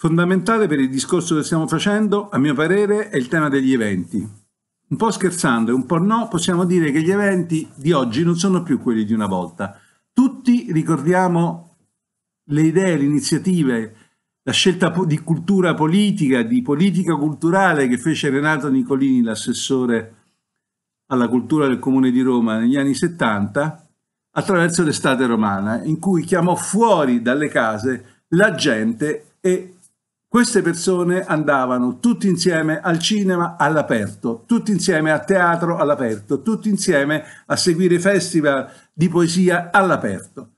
Fondamentale per il discorso che stiamo facendo, a mio parere, è il tema degli eventi. Un po' scherzando e un po' no, possiamo dire che gli eventi di oggi non sono più quelli di una volta. Tutti ricordiamo le idee, le iniziative, la scelta di cultura politica, di politica culturale che fece Renato Nicolini, l'assessore alla cultura del Comune di Roma negli anni 70, attraverso l'estate romana, in cui chiamò fuori dalle case la gente e queste persone andavano tutti insieme al cinema all'aperto, tutti insieme a teatro all'aperto, tutti insieme a seguire festival di poesia all'aperto.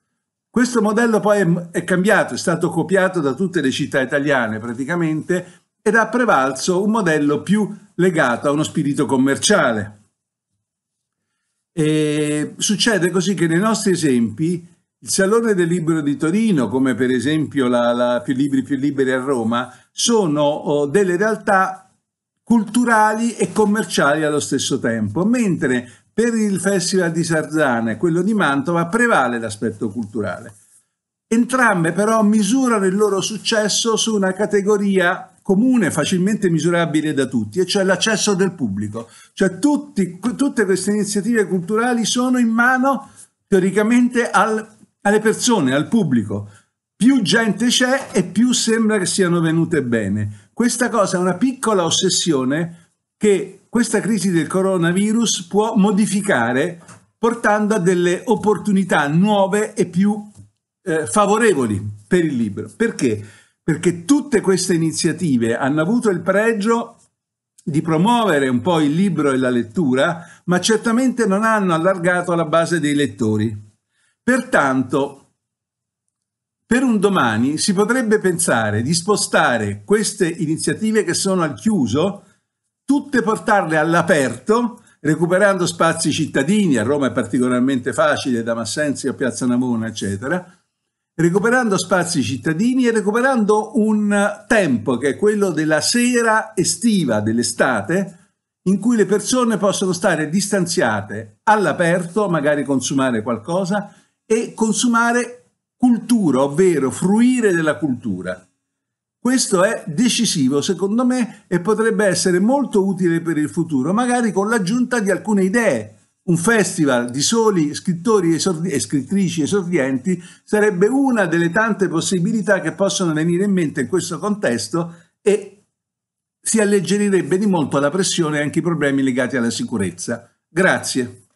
Questo modello poi è cambiato, è stato copiato da tutte le città italiane praticamente ed ha prevalso un modello più legato a uno spirito commerciale. E succede così che nei nostri esempi il Salone del Libro di Torino, come per esempio la, la Più Libri Più Liberi a Roma, sono oh, delle realtà culturali e commerciali allo stesso tempo, mentre per il Festival di Sarzana e quello di Mantova prevale l'aspetto culturale. Entrambe però misurano il loro successo su una categoria comune, facilmente misurabile da tutti, e cioè l'accesso del pubblico. Cioè tutti, tutte queste iniziative culturali sono in mano teoricamente al alle persone, al pubblico. Più gente c'è e più sembra che siano venute bene. Questa cosa è una piccola ossessione che questa crisi del coronavirus può modificare portando a delle opportunità nuove e più eh, favorevoli per il libro. Perché? Perché tutte queste iniziative hanno avuto il pregio di promuovere un po' il libro e la lettura, ma certamente non hanno allargato la base dei lettori. Pertanto, per un domani si potrebbe pensare di spostare queste iniziative che sono al chiuso, tutte portarle all'aperto, recuperando spazi cittadini, a Roma è particolarmente facile, da Massenzio a Piazza Navona, eccetera, recuperando spazi cittadini e recuperando un tempo che è quello della sera estiva, dell'estate, in cui le persone possono stare distanziate all'aperto, magari consumare qualcosa, e consumare cultura, ovvero fruire della cultura. Questo è decisivo secondo me e potrebbe essere molto utile per il futuro, magari con l'aggiunta di alcune idee. Un festival di soli scrittori esordi- e scrittrici esordienti sarebbe una delle tante possibilità che possono venire in mente in questo contesto e si alleggerirebbe di molto la pressione e anche i problemi legati alla sicurezza. Grazie.